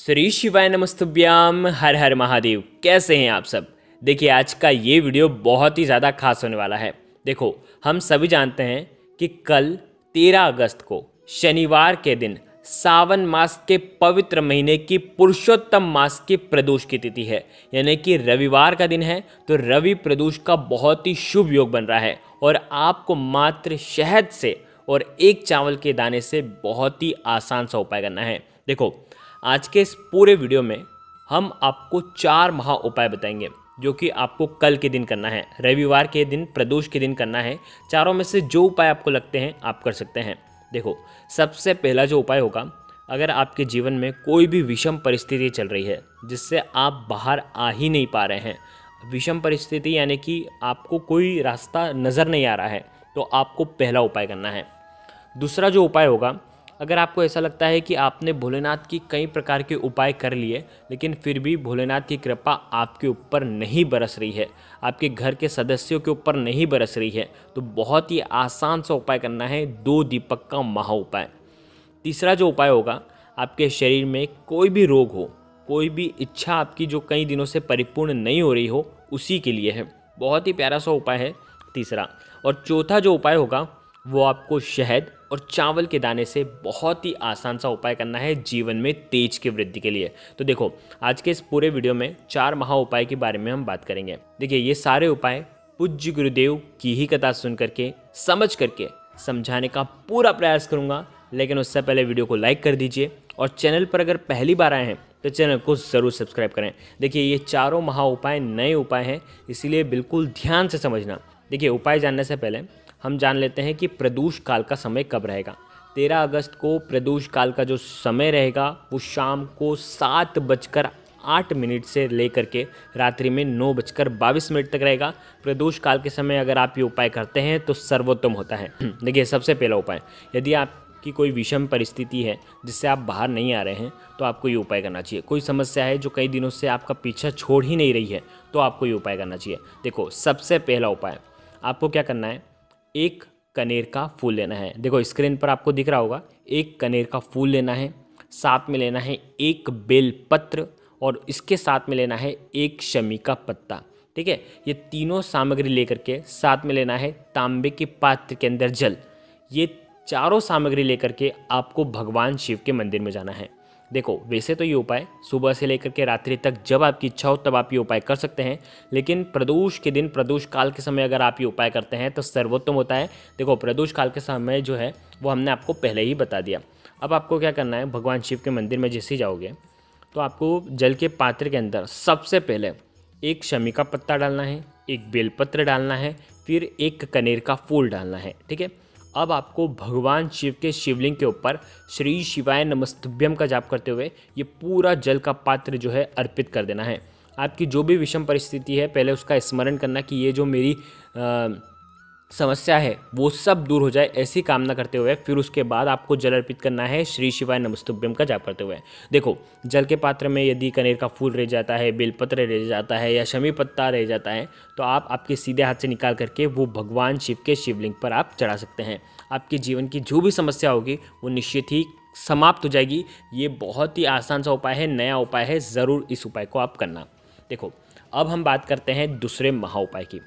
श्री शिवाय नमस्तुभ्याम हर हर महादेव कैसे हैं आप सब देखिए आज का ये वीडियो बहुत ही ज़्यादा खास होने वाला है देखो हम सभी जानते हैं कि कल 13 अगस्त को शनिवार के दिन सावन मास के पवित्र महीने की पुरुषोत्तम मास की प्रदोष की तिथि है यानी कि रविवार का दिन है तो रवि प्रदोष का बहुत ही शुभ योग बन रहा है और आपको मात्र शहद से और एक चावल के दाने से बहुत ही आसान सा उपाय करना है देखो आज के इस पूरे वीडियो में हम आपको चार महा उपाय बताएंगे जो कि आपको कल के दिन करना है रविवार के दिन प्रदोष के दिन करना है चारों में से जो उपाय आपको लगते हैं आप कर सकते हैं देखो सबसे पहला जो उपाय होगा अगर आपके जीवन में कोई भी विषम परिस्थिति चल रही है जिससे आप बाहर आ ही नहीं पा रहे हैं विषम परिस्थिति यानी कि आपको कोई रास्ता नज़र नहीं आ रहा है तो आपको पहला उपाय करना है दूसरा जो उपाय होगा अगर आपको ऐसा लगता है कि आपने भोलेनाथ की कई प्रकार के उपाय कर लिए लेकिन फिर भी भोलेनाथ की कृपा आपके ऊपर नहीं बरस रही है आपके घर के सदस्यों के ऊपर नहीं बरस रही है तो बहुत ही आसान सा उपाय करना है दो दीपक का महा उपाय तीसरा जो उपाय होगा आपके शरीर में कोई भी रोग हो कोई भी इच्छा आपकी जो कई दिनों से परिपूर्ण नहीं हो रही हो उसी के लिए है बहुत ही प्यारा सा उपाय है तीसरा और चौथा जो उपाय होगा वो आपको शहद और चावल के दाने से बहुत ही आसान सा उपाय करना है जीवन में तेज की वृद्धि के लिए तो देखो आज के इस पूरे वीडियो में चार महा उपाय के बारे में हम बात करेंगे देखिए ये सारे उपाय पूज्य गुरुदेव की ही कथा सुन करके समझ करके समझाने का पूरा प्रयास करूँगा लेकिन उससे पहले वीडियो को लाइक कर दीजिए और चैनल पर अगर पहली बार आए हैं तो चैनल को ज़रूर सब्सक्राइब करें देखिए ये चारों महा उपाय नए उपाय हैं इसीलिए बिल्कुल ध्यान से समझना देखिए उपाय जानने से पहले हम जान लेते हैं कि प्रदूष काल का समय कब रहेगा तेरह अगस्त को प्रदूष काल का जो समय रहेगा वो शाम को सात बजकर आठ मिनट से लेकर के रात्रि में नौ बजकर बाईस मिनट तक रहेगा प्रदूष काल के समय अगर आप ये उपाय करते हैं तो सर्वोत्तम होता है देखिए सबसे पहला उपाय यदि आप कोई विषम परिस्थिति है जिससे आप बाहर नहीं आ रहे हैं तो आपको ये उपाय करना चाहिए कोई समस्या है जो कई दिनों से आपका पीछा छोड़ ही नहीं रही है तो आपको ये उपाय करना चाहिए देखो सबसे पहला उपाय आपको क्या करना है एक कनेर का फूल लेना है देखो स्क्रीन पर आपको दिख रहा होगा एक कनेर का फूल लेना है साथ में लेना है एक बेल पत्र और इसके साथ में लेना है एक शमी का पत्ता ठीक है ये तीनों सामग्री लेकर के साथ में लेना है तांबे के पात्र के अंदर जल ये चारों सामग्री लेकर के आपको भगवान शिव के मंदिर में जाना है देखो वैसे तो ये उपाय सुबह से लेकर के रात्रि तक जब आपकी इच्छा हो तब आप ये उपाय कर सकते हैं लेकिन प्रदूष के दिन प्रदूष काल के समय अगर आप ये उपाय करते हैं तो सर्वोत्तम होता है देखो प्रदूष काल के समय जो है वो हमने आपको पहले ही बता दिया अब आपको क्या करना है भगवान शिव के मंदिर में जैसे ही जाओगे तो आपको जल के पात्र के अंदर सबसे पहले एक शमी का पत्ता डालना है एक बेलपत्र डालना है फिर एक कनेर का फूल डालना है ठीक है अब आपको भगवान शिव के शिवलिंग के ऊपर श्री शिवाय नमस्तभ्यम का जाप करते हुए ये पूरा जल का पात्र जो है अर्पित कर देना है आपकी जो भी विषम परिस्थिति है पहले उसका स्मरण करना कि ये जो मेरी आ, समस्या है वो सब दूर हो जाए ऐसी कामना करते हुए फिर उसके बाद आपको जल अर्पित करना है श्री शिवाय नमस्तुभ्यम का जाप करते हुए देखो जल के पात्र में यदि कनेर का फूल रह जाता है बेलपत्र रह जाता है या शमी पत्ता रह जाता है तो आप आपके सीधे हाथ से निकाल करके वो भगवान शिव के शिवलिंग पर आप चढ़ा सकते हैं आपके जीवन की जो भी समस्या होगी वो निश्चित ही समाप्त हो जाएगी ये बहुत ही आसान सा उपाय है नया उपाय है ज़रूर इस उपाय को आप करना देखो अब हम बात करते हैं दूसरे महा उपाय की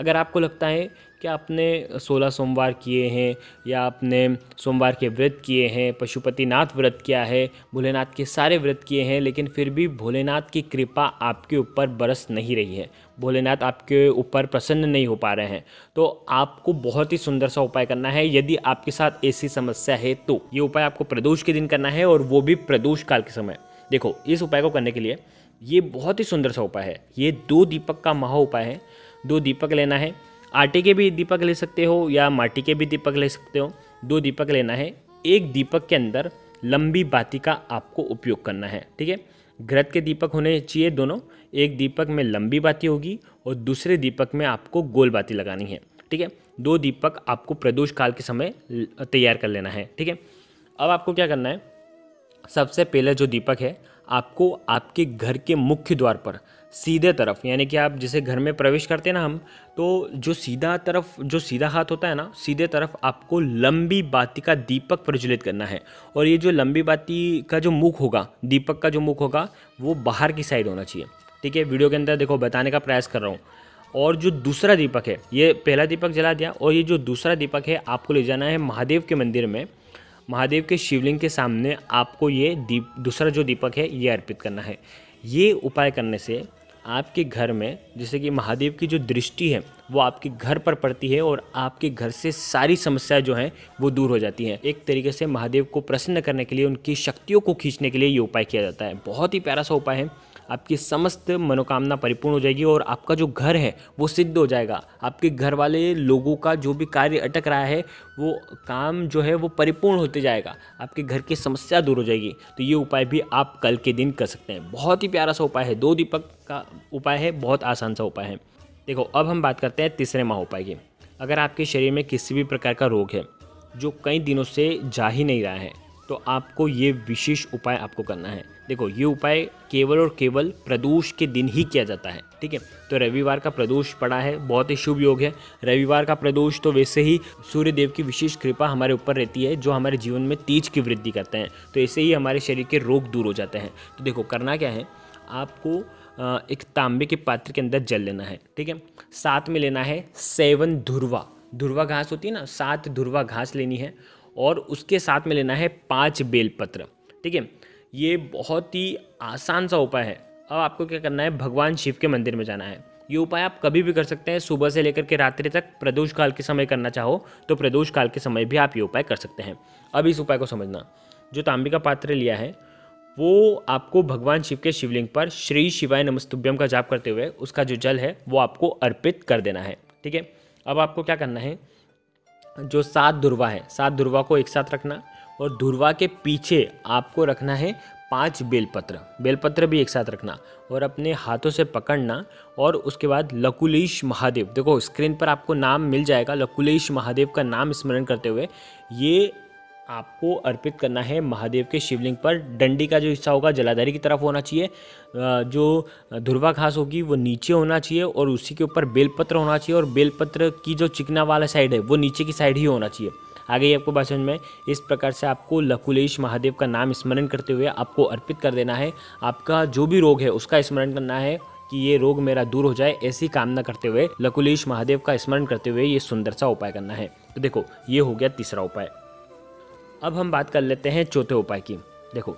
अगर आपको लगता है कि आपने सोलह सोमवार किए हैं या आपने सोमवार के व्रत किए हैं पशुपतिनाथ व्रत किया है भोलेनाथ के सारे व्रत किए हैं लेकिन फिर भी भोलेनाथ की कृपा आपके ऊपर बरस नहीं रही है भोलेनाथ आपके ऊपर प्रसन्न नहीं हो पा रहे हैं तो आपको बहुत ही सुंदर सा उपाय करना है यदि आपके साथ ऐसी समस्या है तो ये उपाय आपको प्रदोष के दिन करना है और वो भी प्रदोष काल के समय देखो इस उपाय को करने के लिए ये बहुत ही सुंदर सा उपाय है ये दो दीपक का महा उपाय है दो दीपक लेना है आटे के भी दीपक ले सकते हो या माटी के भी दीपक ले सकते हो दो दीपक लेना है एक दीपक के अंदर लंबी बाती का आपको उपयोग करना है ठीक है घृत के दीपक होने चाहिए दोनों एक दीपक में लंबी बाती होगी और दूसरे दीपक में आपको गोल बाती लगानी है ठीक है दो दीपक आपको प्रदोष काल के समय तैयार कर लेना है ठीक है अब आपको क्या करना है सबसे पहले जो दीपक है आपको आपके घर के मुख्य द्वार पर सीधे तरफ यानी कि आप जैसे घर में प्रवेश करते हैं ना हम तो जो सीधा तरफ जो सीधा हाथ होता है ना सीधे तरफ आपको लंबी बाती का दीपक प्रज्वलित करना है और ये जो लंबी बाती का जो मुख होगा दीपक का जो मुख होगा वो बाहर की साइड होना चाहिए ठीक है वीडियो के अंदर देखो बताने का प्रयास कर रहा हूँ और जो दूसरा दीपक है ये पहला दीपक जला दिया और ये जो दूसरा दीपक है आपको ले जाना है महादेव के मंदिर में महादेव के शिवलिंग के सामने आपको ये दीप दूसरा जो दीपक है ये अर्पित करना है ये उपाय करने से आपके घर में जैसे कि महादेव की जो दृष्टि है वो आपके घर पर पड़ती है और आपके घर से सारी समस्या जो है वो दूर हो जाती हैं एक तरीके से महादेव को प्रसन्न करने के लिए उनकी शक्तियों को खींचने के लिए ये उपाय किया जाता है बहुत ही प्यारा सा उपाय है आपकी समस्त मनोकामना परिपूर्ण हो जाएगी और आपका जो घर है वो सिद्ध हो जाएगा आपके घर वाले लोगों का जो भी कार्य अटक रहा है वो काम जो है वो परिपूर्ण होते जाएगा आपके घर की समस्या दूर हो जाएगी तो ये उपाय भी आप कल के दिन कर सकते हैं बहुत ही प्यारा सा उपाय है दो दीपक का उपाय है बहुत आसान सा उपाय है देखो अब हम बात करते हैं तीसरे माह उपाय की अगर आपके शरीर में किसी भी प्रकार का रोग है जो कई दिनों से जा ही नहीं रहा है तो आपको ये विशेष उपाय आपको करना है देखो ये उपाय केवल और केवल प्रदोष के दिन ही किया जाता है ठीक है तो रविवार का प्रदोष पड़ा है बहुत ही शुभ योग है रविवार का प्रदोष तो वैसे ही सूर्य देव की विशेष कृपा हमारे ऊपर रहती है जो हमारे जीवन में तेज की वृद्धि करते हैं तो ऐसे ही हमारे शरीर के रोग दूर हो जाते हैं तो देखो करना क्या है आपको एक तांबे के पात्र के अंदर जल लेना है ठीक है साथ में लेना है सेवन धुरवा धुरवा घास होती है ना सात धुरवा घास लेनी है और उसके साथ में लेना है पाँच बेलपत्र ठीक है ये बहुत ही आसान सा उपाय है अब आपको क्या करना है भगवान शिव के मंदिर में जाना है ये उपाय आप कभी भी कर सकते हैं सुबह से लेकर के रात्रि तक प्रदोष काल के समय करना चाहो तो प्रदोष काल के समय भी आप ये उपाय कर सकते हैं अब इस उपाय को समझना जो तांबे का पात्र लिया है वो आपको भगवान शिव के शिवलिंग पर श्री शिवाय नमस्तुभ्यम का जाप करते हुए उसका जो जल है वो आपको अर्पित कर देना है ठीक है अब आपको क्या करना है जो सात ध्रुवा है सात ध्रुवा को एक साथ रखना और दुर्वा के पीछे आपको रखना है पांच बेलपत्र बेलपत्र भी एक साथ रखना और अपने हाथों से पकड़ना और उसके बाद लकुलेश महादेव देखो स्क्रीन पर आपको नाम मिल जाएगा लकुलेश महादेव का नाम स्मरण करते हुए ये आपको अर्पित करना है महादेव के शिवलिंग पर डंडी का जो हिस्सा होगा जलाधारी की तरफ होना चाहिए जो धुरवा घास होगी वो नीचे होना चाहिए और उसी के ऊपर बेलपत्र होना चाहिए और बेलपत्र की जो चिकना वाला साइड है वो नीचे की साइड ही होना चाहिए आगे आपको भाषण में इस प्रकार से आपको लकुलेश महादेव का नाम स्मरण करते हुए आपको अर्पित कर देना है आपका जो भी रोग है उसका स्मरण करना है कि ये रोग मेरा दूर हो जाए ऐसी कामना करते हुए लकुलेश महादेव का स्मरण करते हुए ये सुंदर सा उपाय करना है तो देखो ये हो गया तीसरा उपाय अब हम बात कर लेते हैं चौथे उपाय की देखो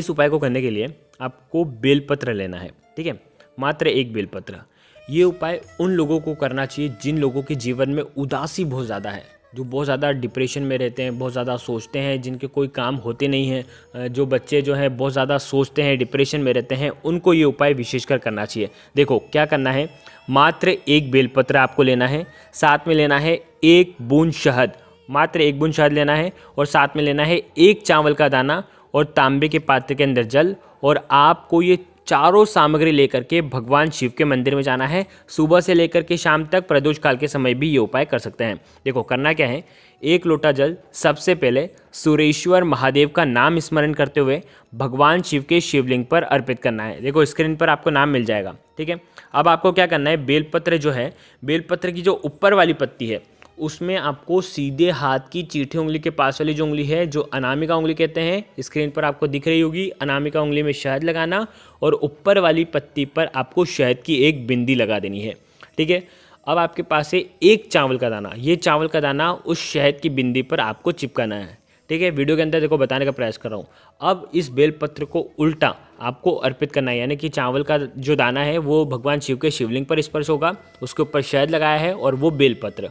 इस उपाय को करने के लिए आपको बेलपत्र लेना है ठीक है मात्र एक बेलपत्र ये उपाय उन लोगों को करना चाहिए जिन लोगों के जीवन में उदासी बहुत ज़्यादा है जो बहुत ज़्यादा डिप्रेशन में रहते हैं बहुत ज़्यादा सोचते हैं जिनके कोई काम होते नहीं हैं जो बच्चे जो हैं बहुत ज़्यादा सोचते हैं डिप्रेशन में रहते हैं उनको ये उपाय विशेषकर करना चाहिए देखो क्या करना है मात्र एक बेलपत्र आपको लेना है साथ में लेना है एक बूंद शहद मात्र एक बूंद शहद लेना है और साथ में लेना है एक चावल का दाना और तांबे के पात्र के अंदर जल और आपको ये चारों सामग्री लेकर के भगवान शिव के मंदिर में जाना है सुबह से लेकर के शाम तक प्रदोष काल के समय भी ये उपाय कर सकते हैं देखो करना क्या है एक लोटा जल सबसे पहले सुरेश्वर महादेव का नाम स्मरण करते हुए भगवान शिव के शिवलिंग पर अर्पित करना है देखो स्क्रीन पर आपको नाम मिल जाएगा ठीक है अब आपको क्या करना है बेलपत्र जो है बेलपत्र की जो ऊपर वाली पत्ती है उसमें आपको सीधे हाथ की चीठी उंगली के पास वाली जो उंगली है जो अनामिका उंगली कहते हैं स्क्रीन पर आपको दिख रही होगी अनामिका उंगली में शहद लगाना और ऊपर वाली पत्ती पर आपको शहद की एक बिंदी लगा देनी है ठीक है अब आपके पास है एक चावल का दाना ये चावल का दाना उस शहद की बिंदी पर आपको चिपकाना है ठीक है वीडियो के अंदर देखो बताने का प्रयास कर रहा हूँ अब इस बेलपत्र को उल्टा आपको अर्पित करना है यानी कि चावल का जो दाना है वो भगवान शिव के शिवलिंग पर स्पर्श होगा उसके ऊपर शहद लगाया है और वो बेलपत्र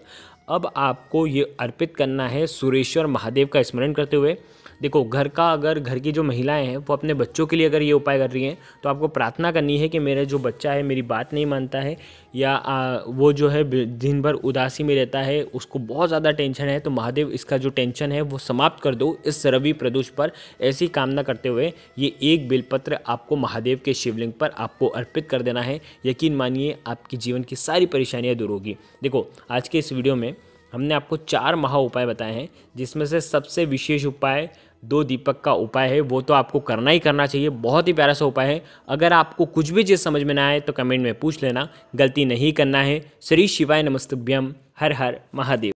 अब आपको ये अर्पित करना है सुरेश्वर महादेव का स्मरण करते हुए देखो घर का अगर घर की जो महिलाएं हैं वो अपने बच्चों के लिए अगर ये उपाय कर रही हैं तो आपको प्रार्थना करनी है कि मेरा जो बच्चा है मेरी बात नहीं मानता है या आ, वो जो है दिन भर उदासी में रहता है उसको बहुत ज़्यादा टेंशन है तो महादेव इसका जो टेंशन है वो समाप्त कर दो इस रवि प्रदोष पर ऐसी कामना करते हुए ये एक बिलपत्र आपको महादेव के शिवलिंग पर आपको अर्पित कर देना है यकीन मानिए आपके जीवन की सारी परेशानियाँ दूर होगी देखो आज के इस वीडियो में हमने आपको चार महा उपाय बताए हैं जिसमें से सबसे विशेष उपाय दो दीपक का उपाय है वो तो आपको करना ही करना चाहिए बहुत ही प्यारा सा उपाय है अगर आपको कुछ भी चीज़ समझ में ना आए तो कमेंट में पूछ लेना गलती नहीं करना है श्री शिवाय नमस्तभ्यम हर हर महादेव